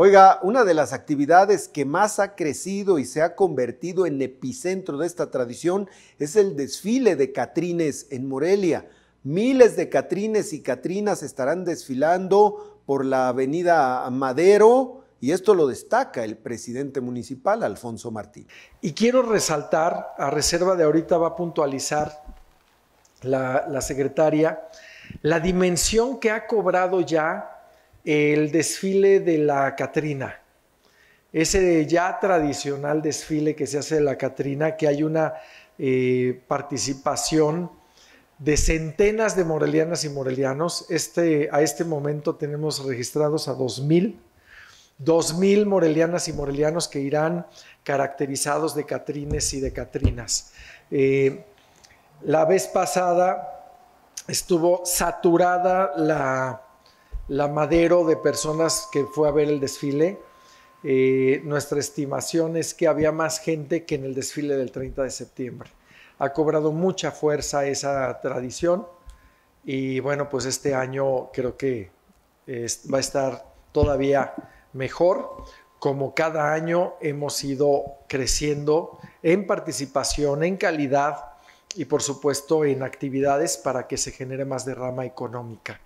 Oiga, una de las actividades que más ha crecido y se ha convertido en epicentro de esta tradición es el desfile de Catrines en Morelia. Miles de Catrines y Catrinas estarán desfilando por la avenida Madero y esto lo destaca el presidente municipal, Alfonso Martín. Y quiero resaltar, a reserva de ahorita va a puntualizar la, la secretaria, la dimensión que ha cobrado ya el desfile de la Catrina. Ese ya tradicional desfile que se hace de la Catrina, que hay una eh, participación de centenas de morelianas y morelianos. Este, a este momento tenemos registrados a 2.000. 2.000 morelianas y morelianos que irán caracterizados de catrines y de catrinas. Eh, la vez pasada estuvo saturada la, la madero de personas que fue a ver el desfile. Eh, nuestra estimación es que había más gente que en el desfile del 30 de septiembre. Ha cobrado mucha fuerza esa tradición y bueno, pues este año creo que va a estar todavía mejor. Como cada año hemos ido creciendo en participación, en calidad y por supuesto en actividades para que se genere más derrama económica.